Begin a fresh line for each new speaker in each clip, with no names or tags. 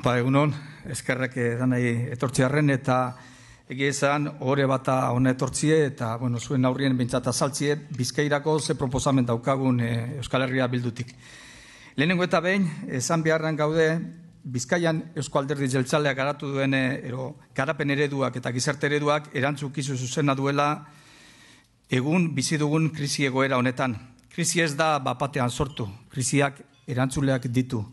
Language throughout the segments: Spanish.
Apa ba, egunon, nahi eh, danai etortziarren eta egia esan ore bata hona etortzie eta bueno, zuen aurrien beintzat saltzie, Bizkairako ze proposamen daukagun e, Euskal Herria bildutik. Lehenengo eta behin, esan beharren gaude, Bizkaian Eusko Alderdi Jeltzalea garatu duen ero, eh, garapen ereduak eta gizarte ereduak erantzukizu zuzena duela egun bizi dugun krisi egoera honetan. Krisi ez da bapatean sortu, krisiak erantzuleak ditu.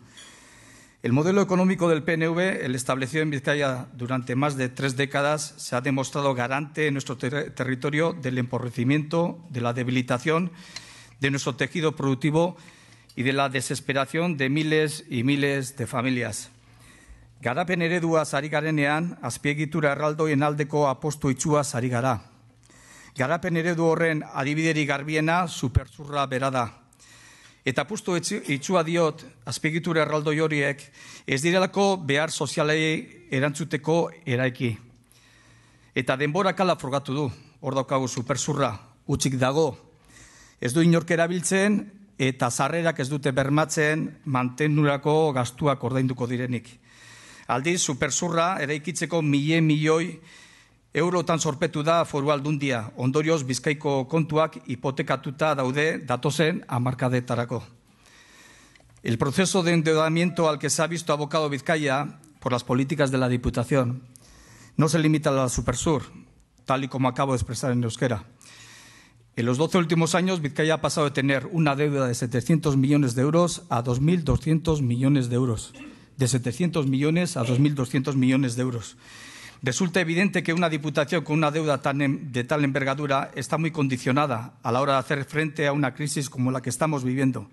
El modelo económico del PNV, el establecido en Vizcaya durante más de tres décadas, se ha demostrado garante en nuestro territorio del empobrecimiento, de la debilitación de nuestro tejido productivo y de la desesperación de miles y miles de familias. Garapen eredua ari garenean, azpiegitura erraldoien aldeko apostu itxua ari gara. Garapen eredu horren adibideri garbiena Eta puztu itxua diot, azpigitura erraldo horiek ez direlako behar sozialei erantzuteko eraiki. Eta denbora kala forgatu du, hor daukagu superzurra, utxik dago. Ez du inork erabiltzen eta zarrerak ez dute bermatzen mantendurako gastuak ordainduko direnik. Aldiz, superzurra eraikitzeko mile milioi Euro Eurotan tan da foru aldundia, ondorioz bizkaiko kontuak hipotekatuta daude de Taracó. El proceso de endeudamiento al que se ha visto abocado Vizcaya por las políticas de la Diputación no se limita a la Supersur, tal y como acabo de expresar en euskera. En los 12 últimos años, Vizcaya ha pasado de tener una deuda de 700 millones de euros a 2.200 millones de euros. De 700 millones a 2.200 millones de euros. Resulta evidente que una diputación con una deuda de tal envergadura está muy condicionada a la hora de hacer frente a una crisis como la que estamos viviendo.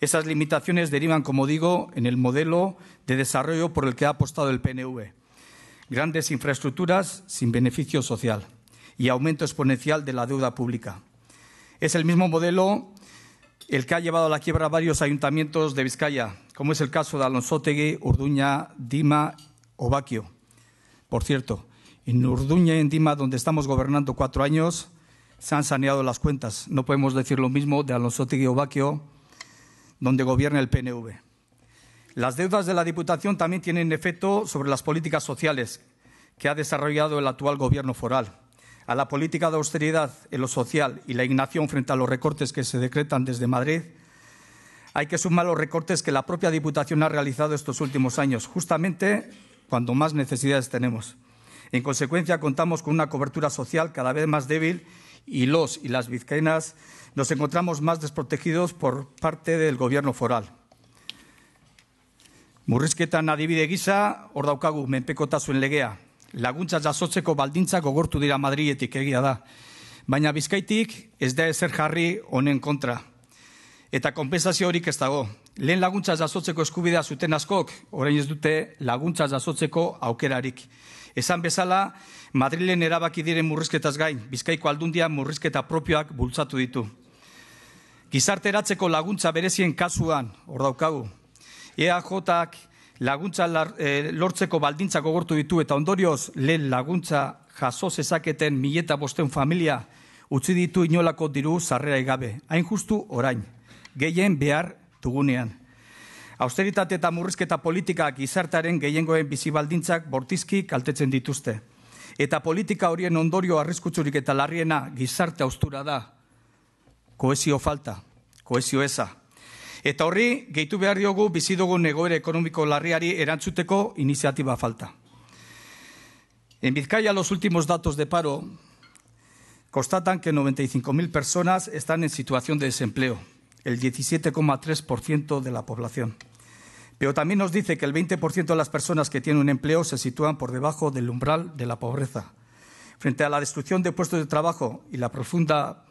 Esas limitaciones derivan, como digo, en el modelo de desarrollo por el que ha apostado el PNV. Grandes infraestructuras sin beneficio social y aumento exponencial de la deuda pública. Es el mismo modelo el que ha llevado a la quiebra a varios ayuntamientos de Vizcaya, como es el caso de Alonsotegui, Urduña, Dima o Baquio. Por cierto, en Urduña y en Dima, donde estamos gobernando cuatro años, se han saneado las cuentas. No podemos decir lo mismo de Alonso Baquio, donde gobierna el PNV. Las deudas de la Diputación también tienen efecto sobre las políticas sociales que ha desarrollado el actual Gobierno foral. A la política de austeridad en lo social y la ignación frente a los recortes que se decretan desde Madrid, hay que sumar los recortes que la propia Diputación ha realizado estos últimos años, justamente cuando más necesidades tenemos. En consecuencia, contamos con una cobertura social cada vez más débil y los y las vizcaínas nos encontramos más desprotegidos por parte del gobierno foral. Murrizketan adibide gisa, hor daukagu menpekotasun legea. Laguntza jasotzeko baldintza gogortu dira Madriletik egia da. Baina Bizkaitik ez da ezer jarri honen kontra. Eta konpensazio horik Lehen laguntza jasotzeko eskubidea zuten askok, orain ez dute laguntza jasotzeko aukerarik. Esan bezala, Madrilen erabaki diren murrizketaz gain, Bizkaiko aldundia murrizketa propioak bultzatu ditu. Gizarteratzeko laguntza berezien kasuan, hor daukagu, EAJak laguntza eh, lortzeko baldintza gogortu ditu eta ondorioz lehen laguntza jaso zezaketen mileta bosteun familia utzi ditu inolako diru zarrera egabe. Hain justu orain, gehien behar dugunean. Austeritate eta murrizketa politikak izartaren gehiengoen bizibaldintzak bortizki kaltetzen dituzte. Eta politika horien ondorio arriskutsurik eta larriena gizarte austura da. Koesio falta, koesio eza. Eta horri, gehitu behar diogu bizidogun egoera ekonomiko larriari erantzuteko iniziatiba falta. En Bizkaia, los últimos datos de paro, constatan que 95.000 personas están en situación de desempleo. el 17,3% de la población. Pero también nos dice que el 20% de las personas que tienen un empleo se sitúan por debajo del umbral de la pobreza. Frente a la destrucción de puestos de trabajo y la profunda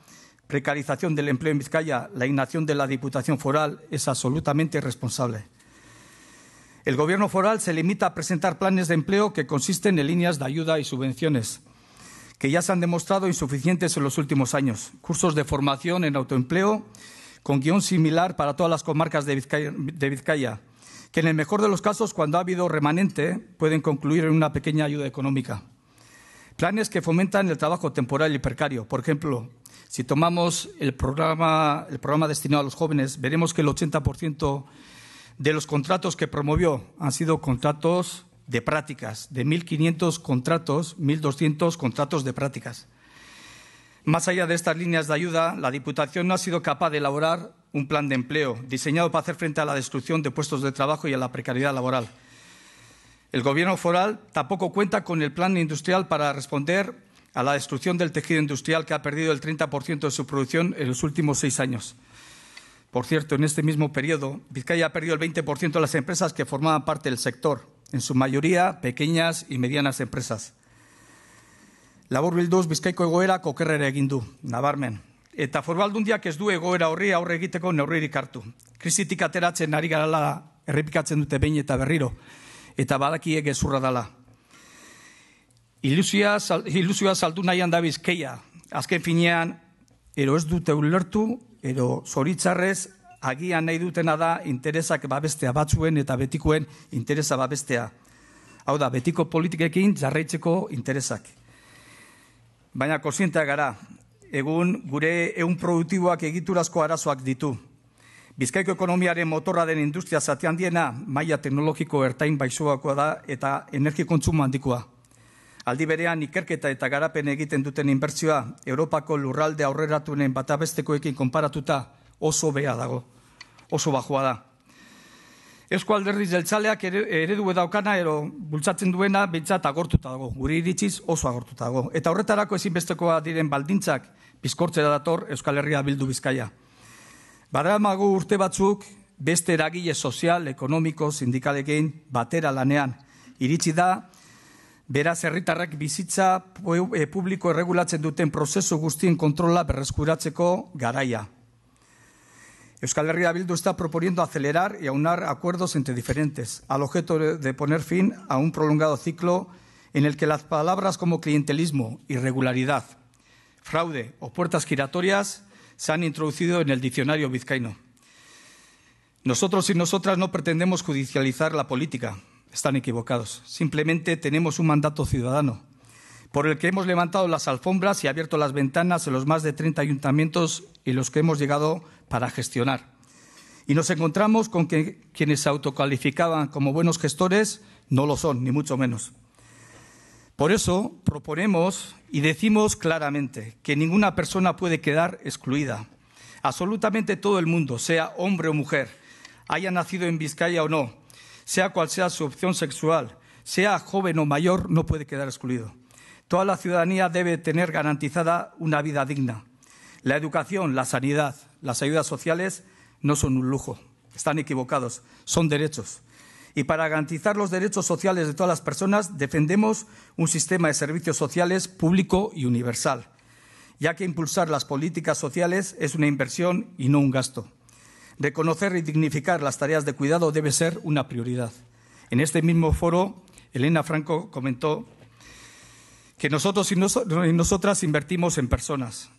precarización del empleo en Vizcaya, la inacción de la Diputación Foral es absolutamente irresponsable. El Gobierno foral se limita a presentar planes de empleo que consisten en líneas de ayuda y subvenciones, que ya se han demostrado insuficientes en los últimos años, cursos de formación en autoempleo con guión similar para todas las comarcas de Vizcaya, que en el mejor de los casos, cuando ha habido remanente, pueden concluir en una pequeña ayuda económica. Planes que fomentan el trabajo temporal y precario. Por ejemplo, si tomamos el programa, el programa destinado a los jóvenes, veremos que el 80% de los contratos que promovió han sido contratos de prácticas, de 1.500 contratos, 1.200 contratos de prácticas. Más allá de estas líneas de ayuda, la Diputación no ha sido capaz de elaborar un plan de empleo diseñado para hacer frente a la destrucción de puestos de trabajo y a la precariedad laboral. El Gobierno foral tampoco cuenta con el plan industrial para responder a la destrucción del tejido industrial que ha perdido el 30% de su producción en los últimos seis años. Por cierto, en este mismo periodo, Vizcaya ha perdido el 20% de las empresas que formaban parte del sector, en su mayoría pequeñas y medianas empresas. bilduz bizkaiko egoera kokerrera egin du, nabarmen. Eta forbaldundiak ez du egoera horri aurre egiteko neurririk hartu. Krisitik ateratzen ari garala errepikatzen dute behin eta berriro. Eta badakiek gezurra dala. Iluzioa, iluzioa saldu nahian da bizkeia. Azken finean, ero ez dute ulertu, ero zoritzarrez, agian nahi dutena da interesak babestea batzuen eta betikoen interesa babestea. Hau da, betiko politikekin jarraitzeko interesak baina kozienta gara, egun gure eun produktiboak egiturazko arazoak ditu. Bizkaiko ekonomiaren motorra den industria zati handiena, maila teknologiko ertain baizuakoa da eta energikontzuma handikoa. Aldi berean ikerketa eta garapen egiten duten inbertsioa, Europako lurralde aurreratunen batabestekoekin konparatuta oso bea dago, oso bajoa da. Eusko alderdi zeltzaleak eredu edaukana, ero bultzatzen duena, bintzat agortuta dago, guri iritsiz oso agortuta dago. Eta horretarako ezinbestekoa diren baldintzak bizkortzera dator Euskal Herria bildu bizkaia. Barra urte batzuk, beste eragile sozial, ekonomiko, sindikalekin, batera lanean. Iritsi da, beraz herritarrak bizitza eh, publiko erregulatzen duten prozesu guztien kontrola berreskuratzeko garaia. Euskal Herria Bildu está proponiendo acelerar y aunar acuerdos entre diferentes, al objeto de poner fin a un prolongado ciclo en el que las palabras como clientelismo, irregularidad, fraude o puertas giratorias se han introducido en el diccionario vizcaíno. Nosotros y nosotras no pretendemos judicializar la política, están equivocados. Simplemente tenemos un mandato ciudadano por el que hemos levantado las alfombras y abierto las ventanas en los más de 30 ayuntamientos y los que hemos llegado para gestionar. Y nos encontramos con que quienes se autocalificaban como buenos gestores no lo son, ni mucho menos. Por eso proponemos y decimos claramente que ninguna persona puede quedar excluida. Absolutamente todo el mundo, sea hombre o mujer, haya nacido en Vizcaya o no, sea cual sea su opción sexual, sea joven o mayor, no puede quedar excluido. Toda la ciudadanía debe tener garantizada una vida digna, la educación, la sanidad, las ayudas sociales no son un lujo, están equivocados, son derechos. Y para garantizar los derechos sociales de todas las personas, defendemos un sistema de servicios sociales público y universal, ya que impulsar las políticas sociales es una inversión y no un gasto. Reconocer y dignificar las tareas de cuidado debe ser una prioridad. En este mismo foro, Elena Franco comentó que nosotros y, nosotras invertimos en personas,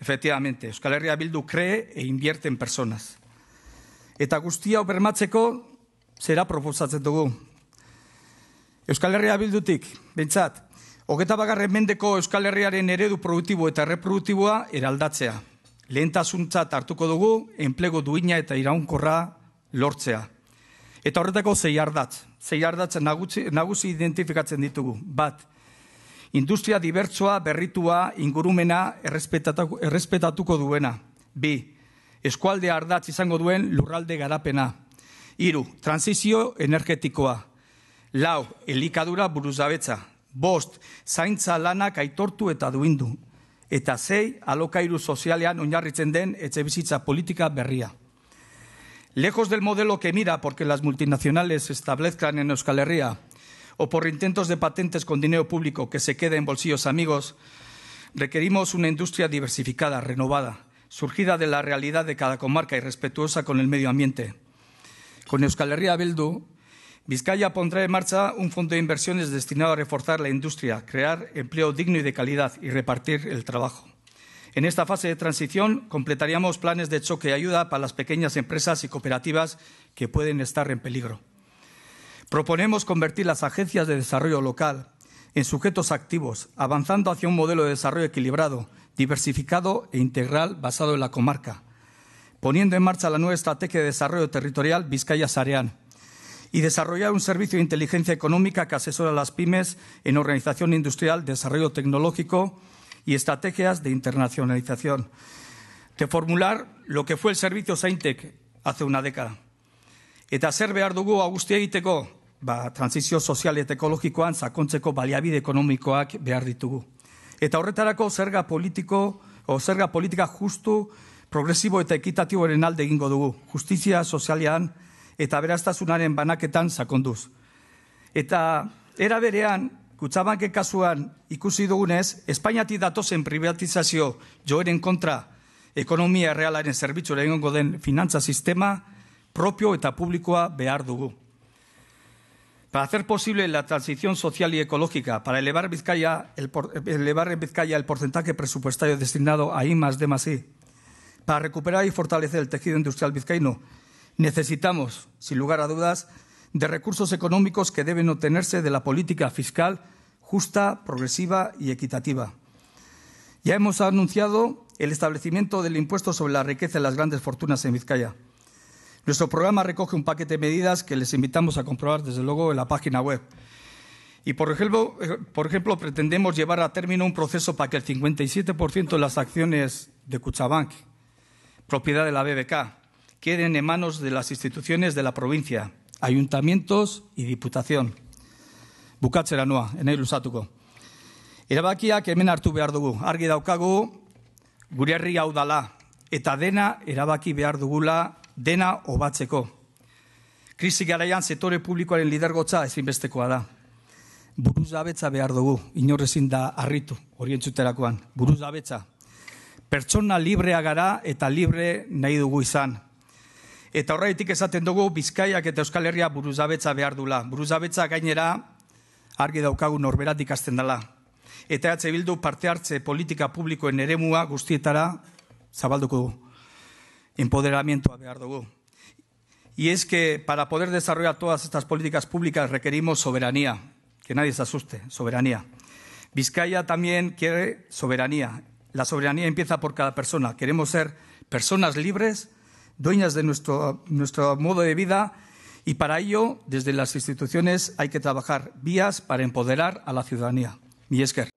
Efectivamente, Euskal Herria Bildu kree e inbierten personas. Eta guztia obermatzeko zera proposatzen dugu. Euskal Herria Bildutik, bentsat, hogeta bagarren mendeko Euskal Herriaren eredu produktibo eta reproduktiboa eraldatzea. Lehentasuntzat hartuko dugu, enplego duina eta iraunkorra lortzea. Eta horretako zei ardatz, zei ardatz nagusi identifikatzen ditugu. Bat, Industria dibertsoa, berritua, ingurumena, errespetatuko duena. Bi, eskualde ardatz izango duen lurralde garapena. Iru, transizio energetikoa. Lau, elikadura buruzabetza. Bost, zaintza lanak aitortu eta duindu. Eta zei, alokairu sozialean oinarritzen den etxe bizitza politika berria. Lejos del modelo que mira porque las multinacionales establezcan en Euskal Herria, o por intentos de patentes con dinero público que se quede en bolsillos amigos, requerimos una industria diversificada, renovada, surgida de la realidad de cada comarca y respetuosa con el medio ambiente. Con Euskal Herria Bildu, Vizcaya pondrá en marcha un fondo de inversiones destinado a reforzar la industria, crear empleo digno y de calidad y repartir el trabajo. En esta fase de transición completaríamos planes de choque y ayuda para las pequeñas empresas y cooperativas que pueden estar en peligro. Proponemos convertir las agencias de desarrollo local en sujetos activos, avanzando hacia un modelo de desarrollo equilibrado, diversificado e integral basado en la comarca, poniendo en marcha la nueva estrategia de desarrollo territorial Vizcaya-Sareán y desarrollar un servicio de inteligencia económica que asesora a las pymes en organización industrial, desarrollo tecnológico y estrategias de internacionalización, de formular lo que fue el servicio Saintec hace una década. Eta zer behar dugu ba, transizio sozial eta ekologikoan sakontzeko baliabide ekonomikoak behar ditugu. Eta horretarako zerga politiko, o zerga politika justu, progresibo eta ekitatiboren alde egingo dugu, justizia sozialean eta beraztasunaren banaketan sakonduz. Eta era berean, kutsabanke kasuan ikusi dugunez, Espainiati datozen privatizazio joeren kontra ekonomia errealaren zerbitzura egongo den finantza sistema propio eta publikoa behar dugu. Para hacer posible la transición social y ecológica, para elevar, elevar en Vizcaya el porcentaje presupuestario destinado a I más D para recuperar y fortalecer el tejido industrial vizcaíno, necesitamos, sin lugar a dudas, de recursos económicos que deben obtenerse de la política fiscal justa, progresiva y equitativa. Ya hemos anunciado el establecimiento del impuesto sobre la riqueza y las grandes fortunas en Vizcaya. Nuestro programa recoge un paquete de medidas que les invitamos a comprobar desde luego en la página web. Y, por ejemplo, eh, pretendemos llevar a término un proceso para que el 57% de las acciones de Cuchabank, propiedad de la BBK, queden en manos de las instituciones de la provincia, ayuntamientos y diputación. Bukatzera noa, el El Erabakiak hemen hartu behar dugu, argi daukagu dena obatzeko. Krisi garaian zetore publikoaren lidergotza ezinbestekoa da. Buruz abetza behar dugu, inorrezin da harritu, orientzuterakoan. Buruz abetza. Pertsona librea gara eta libre nahi dugu izan. Eta horretik esaten dugu, bizkaiak eta euskal herria buruz abetza behar dula. Buruz abetza gainera argi daukagu norberat ikasten dela. Eta atze bildu parte hartze politika publikoen eremua guztietara zabalduko dugu. empoderamiento a Beardogó. Y es que para poder desarrollar todas estas políticas públicas requerimos soberanía, que nadie se asuste, soberanía. Vizcaya también quiere soberanía. La soberanía empieza por cada persona. Queremos ser personas libres, dueñas de nuestro, nuestro modo de vida y para ello, desde las instituciones hay que trabajar vías para empoderar a la ciudadanía. Miesker.